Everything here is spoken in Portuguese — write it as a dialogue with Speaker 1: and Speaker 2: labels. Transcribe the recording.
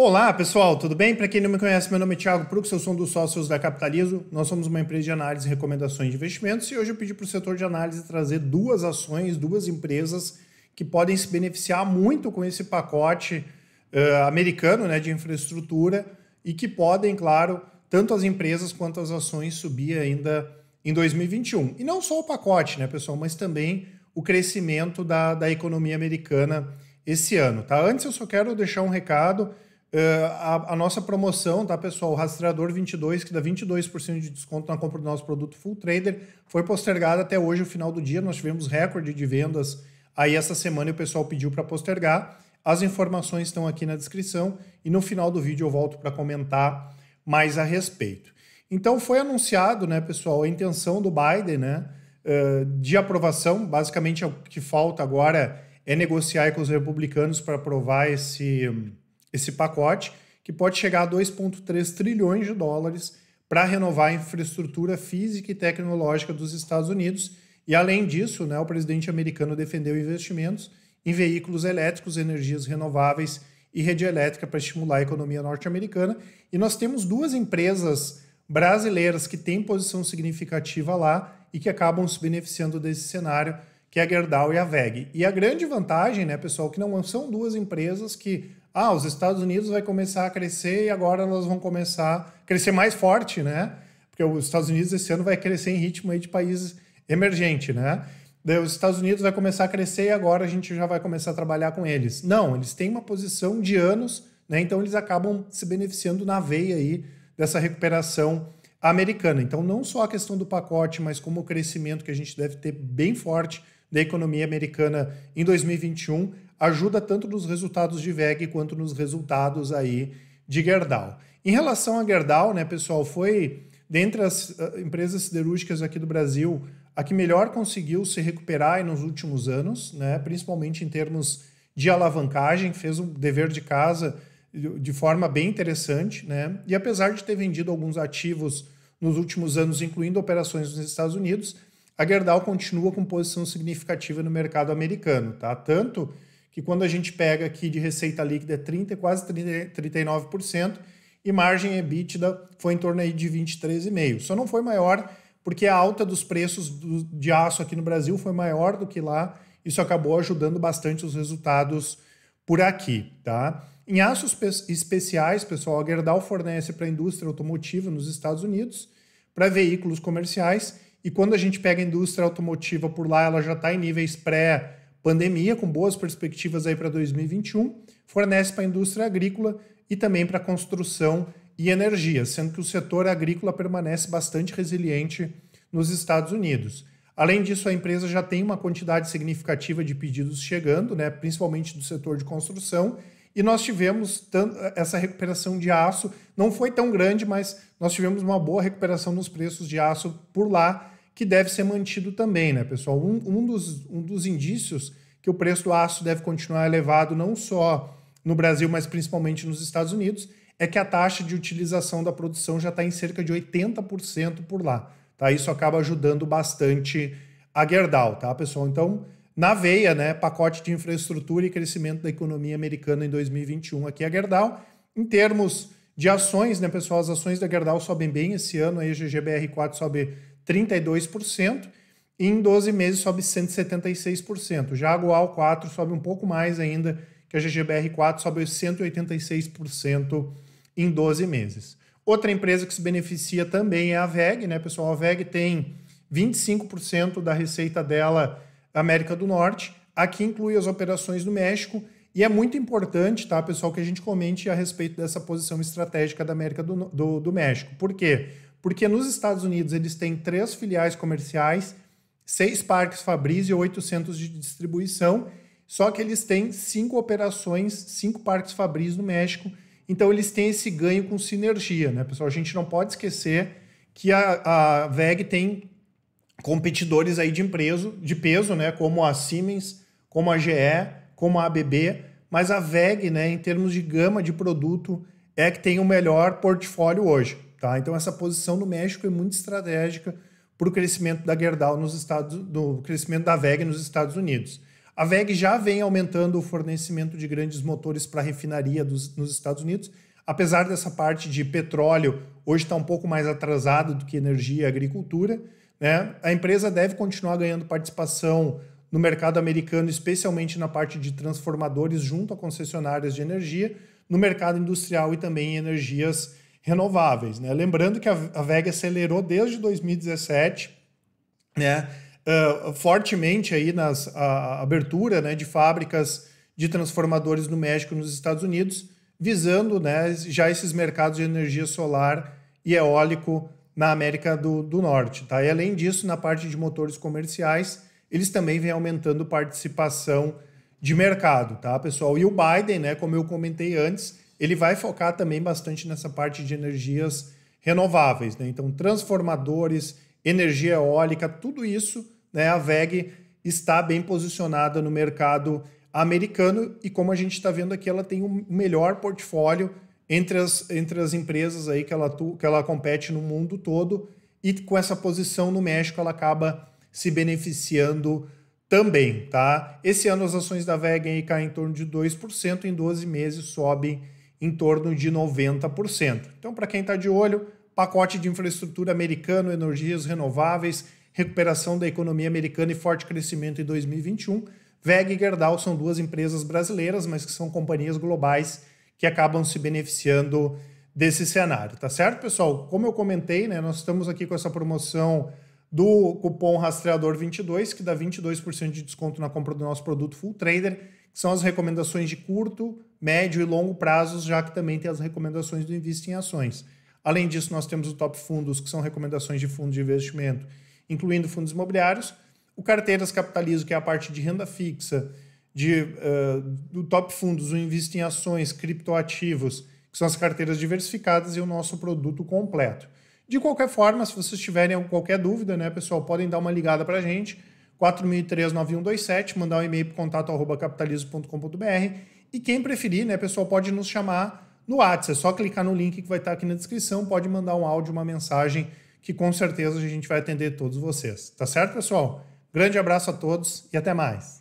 Speaker 1: Olá, pessoal, tudo bem? Para quem não me conhece, meu nome é Thiago Prux, eu sou um dos sócios da Capitalizo. Nós somos uma empresa de análise e recomendações de investimentos e hoje eu pedi para o setor de análise trazer duas ações, duas empresas que podem se beneficiar muito com esse pacote uh, americano né, de infraestrutura e que podem, claro, tanto as empresas quanto as ações subir ainda em 2021. E não só o pacote, né, pessoal, mas também o crescimento da, da economia americana esse ano. Tá? Antes eu só quero deixar um recado é, a, a, nossa promoção, tá, pessoal? O Rastreador 22, que dá 22% de desconto na compra do nosso produto Full Trader, foi postergada até hoje, o final do dia. Nós tivemos recorde de vendas aí essa semana e o pessoal pediu para postergar. As informações estão aqui na descrição e no final do vídeo eu volto para comentar mais a respeito. Então foi anunciado, né, pessoal, a intenção do Biden, né, é, de aprovação. Basicamente é o que falta agora é negociar com os republicanos para aprovar esse esse pacote, que pode chegar a 2,3 trilhões de dólares para renovar a infraestrutura física e tecnológica dos Estados Unidos. E, além disso, né, o presidente americano defendeu investimentos em veículos elétricos, energias renováveis e rede elétrica para estimular a economia norte-americana. E nós temos duas empresas brasileiras que têm posição significativa lá e que acabam se beneficiando desse cenário, que é a Gerdau e a VEG. E a grande vantagem, né, pessoal, que não são duas empresas que ah, os Estados Unidos vai começar a crescer e agora elas vão começar a crescer mais forte, né? Porque os Estados Unidos esse ano vai crescer em ritmo aí de países emergente, né? Daí os Estados Unidos vai começar a crescer e agora a gente já vai começar a trabalhar com eles. Não, eles têm uma posição de anos, né? Então eles acabam se beneficiando na veia aí dessa recuperação americana. Então não só a questão do pacote, mas como o crescimento que a gente deve ter bem forte da economia americana em 2021 ajuda tanto nos resultados de VEG quanto nos resultados aí de Gerdau. Em relação a Gerdau, né, pessoal, foi dentre as eh, empresas siderúrgicas aqui do Brasil a que melhor conseguiu se recuperar nos últimos anos, né, principalmente em termos de alavancagem, fez um dever de casa de forma bem interessante, né? E apesar de ter vendido alguns ativos nos últimos anos, incluindo operações nos Estados Unidos, a Gerdau continua com posição significativa no mercado americano, tá? Tanto que quando a gente pega aqui de receita líquida é 30, quase 30, 39%, e margem EBITDA foi em torno aí de 23,5%. Só não foi maior porque a alta dos preços do, de aço aqui no Brasil foi maior do que lá, isso acabou ajudando bastante os resultados por aqui, tá? Em aços especiais, pessoal, a Gerdau fornece para a indústria automotiva nos Estados Unidos, para veículos comerciais, e quando a gente pega a indústria automotiva por lá, ela já está em níveis pré- pandemia, com boas perspectivas aí para 2021, fornece para a indústria agrícola e também para a construção e energia, sendo que o setor agrícola permanece bastante resiliente nos Estados Unidos. Além disso, a empresa já tem uma quantidade significativa de pedidos chegando, né, principalmente do setor de construção, e nós tivemos essa recuperação de aço, não foi tão grande, mas nós tivemos uma boa recuperação nos preços de aço por lá, que deve ser mantido também, né, pessoal? Um, um, dos, um dos indícios que o preço do aço deve continuar elevado não só no Brasil, mas principalmente nos Estados Unidos, é que a taxa de utilização da produção já está em cerca de 80% por lá. Tá? Isso acaba ajudando bastante a Gerdau, tá, pessoal? Então, na veia, né, pacote de infraestrutura e crescimento da economia americana em 2021 aqui a Gerdau. Em termos de ações, né, pessoal, as ações da Gerdau sobem bem esse ano, a eggbr 4 sobe 32%, e em 12 meses sobe 176%. Já a Goal 4 sobe um pouco mais ainda, que a GGBR4 sobe 186% em 12 meses. Outra empresa que se beneficia também é a VEG, né, pessoal? A VEG tem 25% da receita dela América do Norte, aqui inclui as operações do México, e é muito importante, tá, pessoal, que a gente comente a respeito dessa posição estratégica da América do, do, do México. Por quê? Porque nos Estados Unidos eles têm três filiais comerciais, seis parques Fabris e oito centros de distribuição, só que eles têm cinco operações, cinco parques Fabris no México, então eles têm esse ganho com sinergia, né, pessoal? A gente não pode esquecer que a, a VEG tem competidores aí de, empreso, de peso, né, como a Siemens, como a GE, como a ABB, mas a VEG, né, em termos de gama de produto, é que tem o melhor portfólio hoje. Tá? Então, essa posição no México é muito estratégica para o crescimento da Gerdau nos Estados do crescimento da VEG nos Estados Unidos. A VEG já vem aumentando o fornecimento de grandes motores para refinaria dos, nos Estados Unidos, apesar dessa parte de petróleo hoje está um pouco mais atrasado do que energia e agricultura. Né? A empresa deve continuar ganhando participação no mercado americano, especialmente na parte de transformadores junto a concessionárias de energia, no mercado industrial e também em energias renováveis. Né? Lembrando que a, VEG acelerou desde 2017, né? Uh, fortemente aí nas a, a abertura né, de fábricas de transformadores no México e nos Estados Unidos, visando né, já esses mercados de energia solar e eólico na América do, do Norte. Tá? E além disso, na parte de motores comerciais, eles também vêm aumentando participação de mercado, tá, pessoal? E o Biden, né, como eu comentei antes, ele vai focar também bastante nessa parte de energias renováveis, né? Então, transformadores, energia eólica, tudo isso, né? A VEG está bem posicionada no mercado americano e como a gente está vendo aqui, ela tem o um melhor portfólio entre as, entre as empresas aí que ela, que ela compete no mundo todo e com essa posição no México ela acaba se beneficiando também, tá? Esse ano as ações da VEG caem em torno de 2%, em 12 meses sobem em torno de 90%. Então, para quem está de olho, pacote de infraestrutura americano, energias renováveis, recuperação da economia americana e forte crescimento em 2021. VEG e Gerdau são duas empresas brasileiras, mas que são companhias globais que acabam se beneficiando desse cenário, tá certo, pessoal? Como eu comentei, né, nós estamos aqui com essa promoção do cupom rastreador 22, que dá 22% de desconto na compra do nosso produto Full Trader que são as recomendações de curto, médio e longo prazos, já que também tem as recomendações do Invista em Ações. Além disso, nós temos o Top Fundos, que são recomendações de fundos de investimento, incluindo fundos imobiliários. O Carteiras Capitalizo, que é a parte de renda fixa, de, uh, do Top Fundos, o Invista em Ações, Criptoativos, que são as carteiras diversificadas e o nosso produto completo. De qualquer forma, se vocês tiverem qualquer dúvida, né, pessoal, podem dar uma ligada para a gente. 4.39127, mandar um e-mail para contato arroba capitalismo.com.br. E quem preferir, né, pessoal, pode nos chamar no WhatsApp. É só clicar no link que vai estar aqui na descrição, pode mandar um áudio, uma mensagem, que com certeza a gente vai atender todos vocês. Tá certo, pessoal? Grande abraço a todos e até mais.